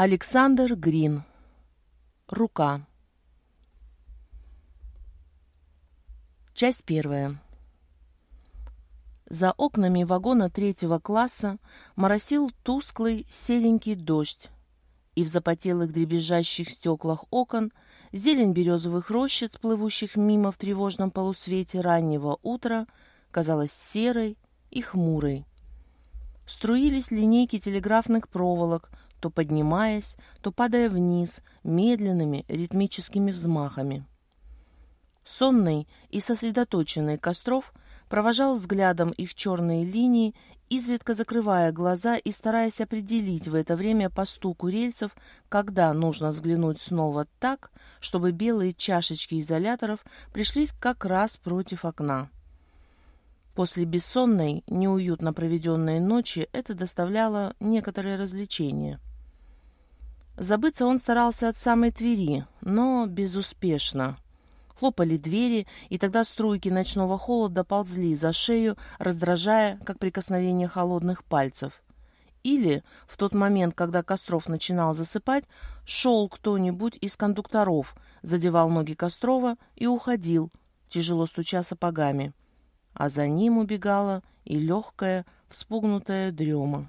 Александр Грин. Рука. Часть первая. За окнами вагона третьего класса моросил тусклый серенький дождь, и в запотелых дребезжащих стеклах окон зелень березовых рощиц, плывущих мимо в тревожном полусвете раннего утра, казалась серой и хмурой. Струились линейки телеграфных проволок – то поднимаясь, то падая вниз медленными ритмическими взмахами. Сонный и сосредоточенный Костров провожал взглядом их черные линии, изредка закрывая глаза и стараясь определить в это время по стуку рельсов, когда нужно взглянуть снова так, чтобы белые чашечки изоляторов пришлись как раз против окна. После бессонной, неуютно проведенной ночи это доставляло некоторое развлечение – Забыться он старался от самой Твери, но безуспешно. Хлопали двери, и тогда струйки ночного холода ползли за шею, раздражая, как прикосновение холодных пальцев. Или, в тот момент, когда Костров начинал засыпать, шел кто-нибудь из кондукторов, задевал ноги Кострова и уходил, тяжело стуча сапогами. А за ним убегала и легкая, вспугнутая дрема.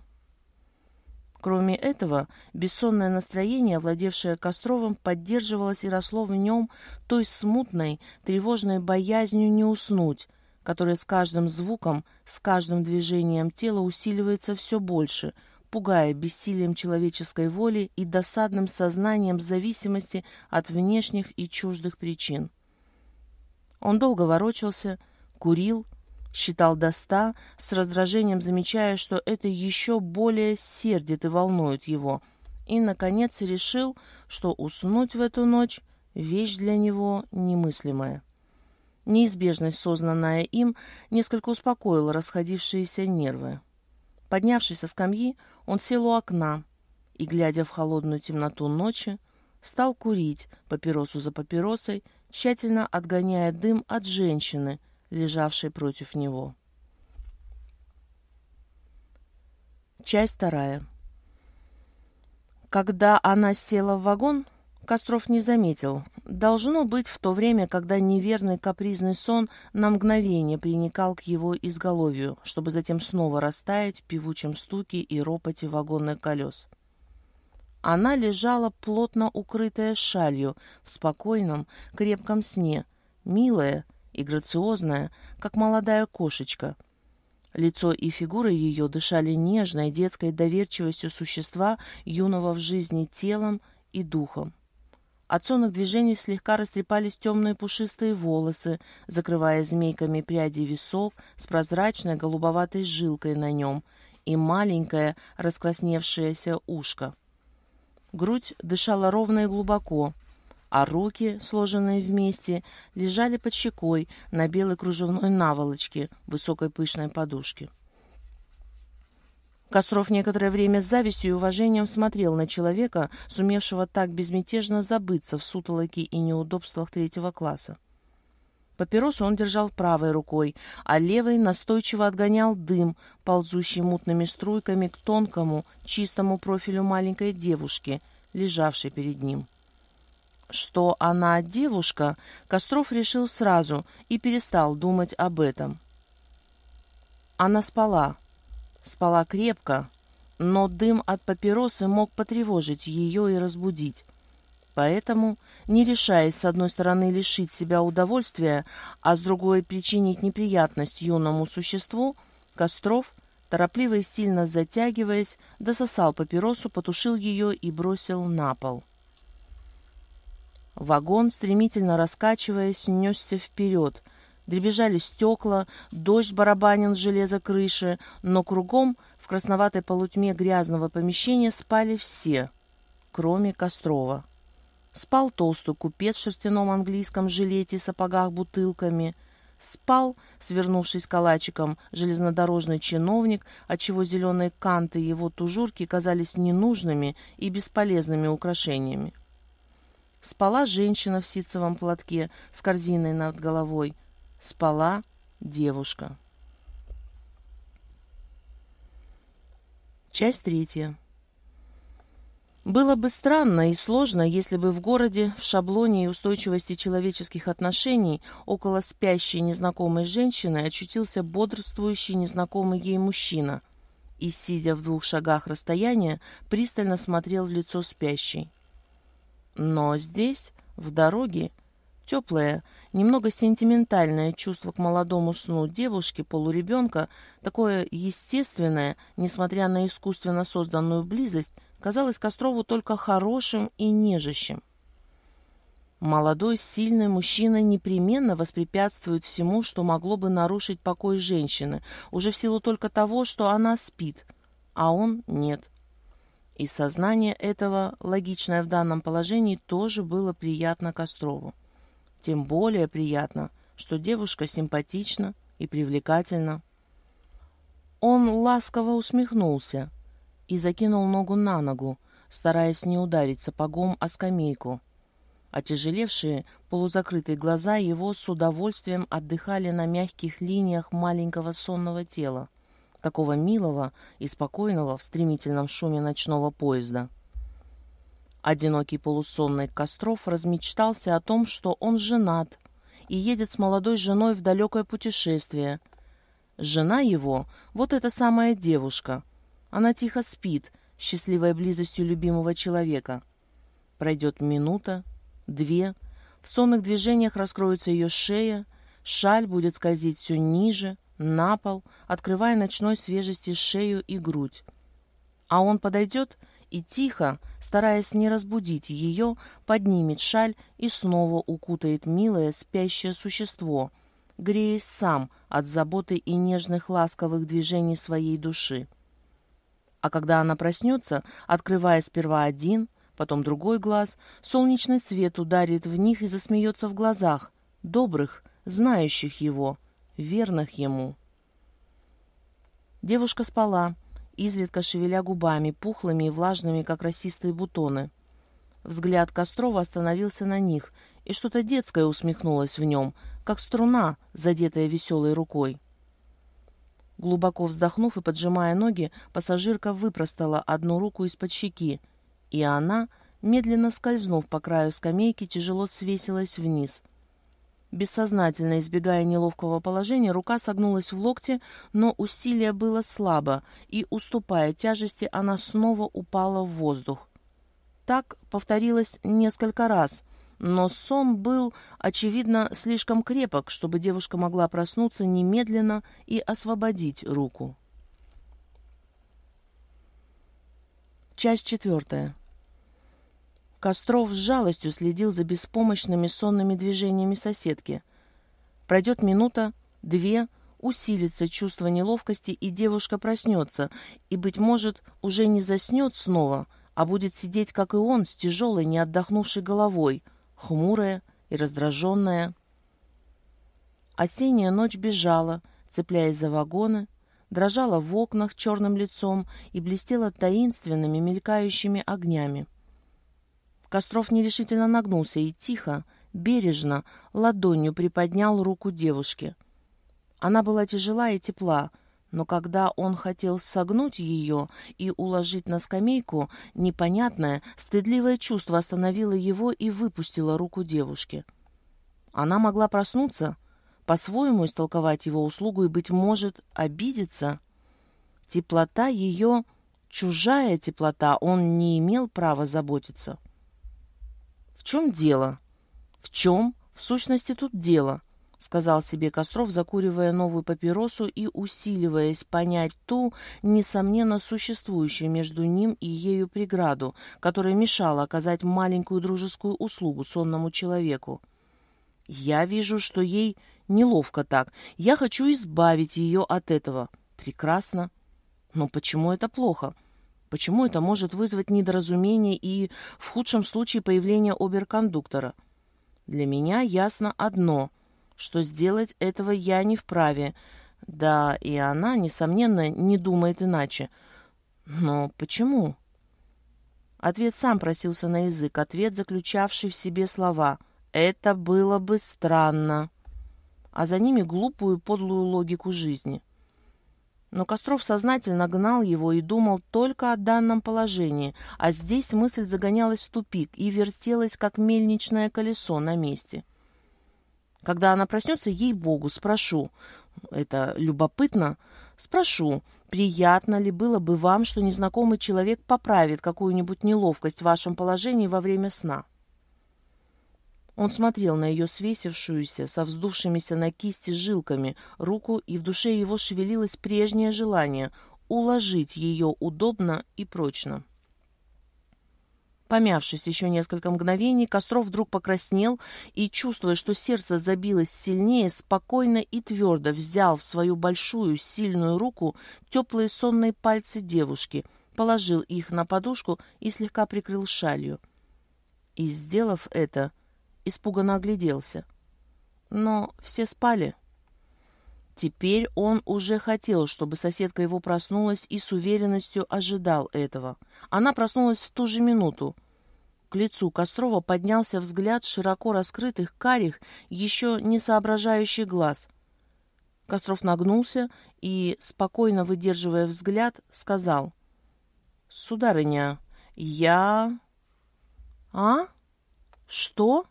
Кроме этого, бессонное настроение, овладевшее Костровым, поддерживалось и росло в нем той смутной, тревожной боязнью не уснуть, которая с каждым звуком, с каждым движением тела усиливается все больше, пугая бессилием человеческой воли и досадным сознанием зависимости от внешних и чуждых причин. Он долго ворочался, курил, Считал до ста, с раздражением замечая, что это еще более сердит и волнует его. И, наконец, решил, что уснуть в эту ночь — вещь для него немыслимая. Неизбежность, сознанная им, несколько успокоила расходившиеся нервы. Поднявшись со скамьи, он сел у окна и, глядя в холодную темноту ночи, стал курить папиросу за папиросой, тщательно отгоняя дым от женщины — лежавшей против него. Часть вторая. Когда она села в вагон, Костров не заметил. Должно быть в то время, когда неверный капризный сон на мгновение приникал к его изголовью, чтобы затем снова растаять в певучем стуке и ропоте вагонных колес. Она лежала, плотно укрытая шалью, в спокойном, крепком сне, милая, и грациозная, как молодая кошечка. Лицо и фигура ее дышали нежной детской доверчивостью существа, юного в жизни телом и духом. От сонных движений слегка растрепались темные пушистые волосы, закрывая змейками пряди висок с прозрачной голубоватой жилкой на нем и маленькое раскрасневшееся ушко. Грудь дышала ровно и глубоко, а руки, сложенные вместе, лежали под щекой на белой кружевной наволочке высокой пышной подушки. Костров некоторое время с завистью и уважением смотрел на человека, сумевшего так безмятежно забыться в сутолоке и неудобствах третьего класса. Папиросу он держал правой рукой, а левой настойчиво отгонял дым, ползущий мутными струйками к тонкому, чистому профилю маленькой девушки, лежавшей перед ним что она девушка, Костров решил сразу и перестал думать об этом. Она спала. Спала крепко, но дым от папиросы мог потревожить ее и разбудить. Поэтому, не решаясь с одной стороны лишить себя удовольствия, а с другой причинить неприятность юному существу, Костров, торопливо и сильно затягиваясь, дососал папиросу, потушил ее и бросил на пол. Вагон, стремительно раскачиваясь, несся вперед. Дребежали стекла, дождь барабанил железо крыши, но кругом в красноватой полутьме грязного помещения спали все, кроме Кострова. Спал толстый купец в шерстяном английском жилете и сапогах бутылками. Спал, свернувшись калачиком, железнодорожный чиновник, отчего зеленые канты его тужурки казались ненужными и бесполезными украшениями. Спала женщина в ситцевом платке с корзиной над головой. Спала девушка. Часть третья. Было бы странно и сложно, если бы в городе, в шаблоне и устойчивости человеческих отношений около спящей незнакомой женщины очутился бодрствующий незнакомый ей мужчина и, сидя в двух шагах расстояния, пристально смотрел в лицо спящей. Но здесь, в дороге, теплое, немного сентиментальное чувство к молодому сну девушки, полуребенка, такое естественное, несмотря на искусственно созданную близость, казалось Кострову только хорошим и нежащим. Молодой, сильный мужчина непременно воспрепятствует всему, что могло бы нарушить покой женщины, уже в силу только того, что она спит, а он нет. И сознание этого, логичное в данном положении, тоже было приятно Кострову. Тем более приятно, что девушка симпатична и привлекательна. Он ласково усмехнулся и закинул ногу на ногу, стараясь не ударить сапогом о скамейку. Отяжелевшие, полузакрытые глаза его с удовольствием отдыхали на мягких линиях маленького сонного тела такого милого и спокойного в стремительном шуме ночного поезда. Одинокий полусонный Костров размечтался о том, что он женат и едет с молодой женой в далекое путешествие. Жена его — вот эта самая девушка. Она тихо спит, счастливой близостью любимого человека. Пройдет минута, две, в сонных движениях раскроется ее шея, шаль будет скользить все ниже — на пол, открывая ночной свежести шею и грудь. А он подойдет и тихо, стараясь не разбудить ее, поднимет шаль и снова укутает милое спящее существо, греясь сам от заботы и нежных ласковых движений своей души. А когда она проснется, открывая сперва один, потом другой глаз, солнечный свет ударит в них и засмеется в глазах, добрых, знающих его — верных ему. Девушка спала, изредка шевеля губами, пухлыми и влажными, как росистые бутоны. Взгляд Кострова остановился на них, и что-то детское усмехнулось в нем, как струна, задетая веселой рукой. Глубоко вздохнув и поджимая ноги, пассажирка выпростала одну руку из-под щеки, и она, медленно скользнув по краю скамейки, тяжело свесилась вниз, Бессознательно избегая неловкого положения, рука согнулась в локте, но усилие было слабо, и, уступая тяжести, она снова упала в воздух. Так повторилось несколько раз, но сон был, очевидно, слишком крепок, чтобы девушка могла проснуться немедленно и освободить руку. Часть четвертая. Костров с жалостью следил за беспомощными сонными движениями соседки. Пройдет минута, две, усилится чувство неловкости, и девушка проснется, и, быть может, уже не заснет снова, а будет сидеть, как и он, с тяжелой, не отдохнувшей головой, хмурая и раздраженная. Осенняя ночь бежала, цепляясь за вагоны, дрожала в окнах черным лицом и блестела таинственными мелькающими огнями. Костров нерешительно нагнулся и тихо, бережно, ладонью приподнял руку девушки. Она была тяжела и тепла, но когда он хотел согнуть ее и уложить на скамейку, непонятное, стыдливое чувство остановило его и выпустило руку девушки. Она могла проснуться, по-своему истолковать его услугу и, быть может, обидеться. Теплота ее, чужая теплота, он не имел права заботиться чем дело?» «В чем, в сущности, тут дело?» — сказал себе Костров, закуривая новую папиросу и усиливаясь понять ту, несомненно, существующую между ним и ею преграду, которая мешала оказать маленькую дружескую услугу сонному человеку. «Я вижу, что ей неловко так. Я хочу избавить ее от этого. Прекрасно. Но почему это плохо?» Почему это может вызвать недоразумение и, в худшем случае, появление оберкондуктора? Для меня ясно одно, что сделать этого я не вправе. Да, и она, несомненно, не думает иначе. Но почему? Ответ сам просился на язык, ответ, заключавший в себе слова. «Это было бы странно» а за ними глупую подлую логику жизни. Но Костров сознательно гнал его и думал только о данном положении, а здесь мысль загонялась в тупик и вертелась, как мельничное колесо на месте. Когда она проснется, ей-богу, спрошу, это любопытно, спрошу, приятно ли было бы вам, что незнакомый человек поправит какую-нибудь неловкость в вашем положении во время сна. Он смотрел на ее свесившуюся, со вздувшимися на кисти жилками, руку, и в душе его шевелилось прежнее желание уложить ее удобно и прочно. Помявшись еще несколько мгновений, Костров вдруг покраснел и, чувствуя, что сердце забилось сильнее, спокойно и твердо взял в свою большую, сильную руку теплые сонные пальцы девушки, положил их на подушку и слегка прикрыл шалью. И, сделав это, испуганно огляделся. Но все спали. Теперь он уже хотел, чтобы соседка его проснулась и с уверенностью ожидал этого. Она проснулась в ту же минуту. К лицу Кострова поднялся взгляд широко раскрытых, карих, еще не соображающих глаз. Костров нагнулся и, спокойно выдерживая взгляд, сказал. «Сударыня, я...» «А? Что?»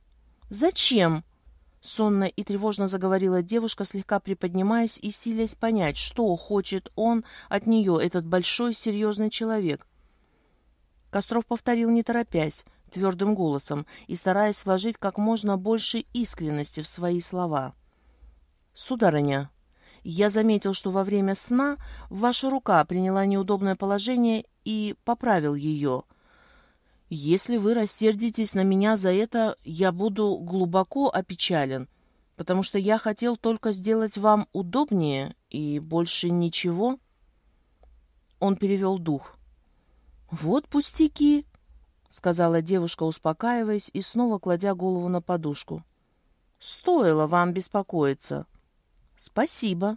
«Зачем?» — сонно и тревожно заговорила девушка, слегка приподнимаясь и силясь понять, что хочет он от нее, этот большой серьезный человек. Костров повторил, не торопясь, твердым голосом и стараясь вложить как можно больше искренности в свои слова. «Сударыня, я заметил, что во время сна ваша рука приняла неудобное положение и поправил ее». Если вы рассердитесь на меня за это, я буду глубоко опечален, потому что я хотел только сделать вам удобнее и больше ничего. Он перевел дух. «Вот пустяки», — сказала девушка, успокаиваясь и снова кладя голову на подушку. «Стоило вам беспокоиться». «Спасибо».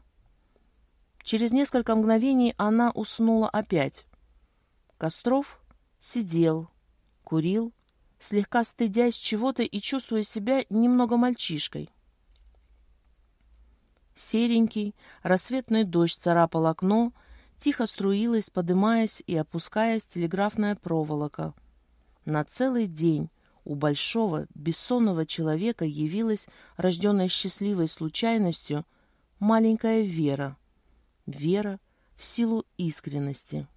Через несколько мгновений она уснула опять. Костров сидел, курил, слегка стыдясь чего-то и чувствуя себя немного мальчишкой. Серенький рассветный дождь царапал окно, тихо струилась, подымаясь и опускаясь телеграфная проволока. На целый день у большого, бессонного человека явилась, рожденная счастливой случайностью, маленькая Вера. Вера в силу искренности.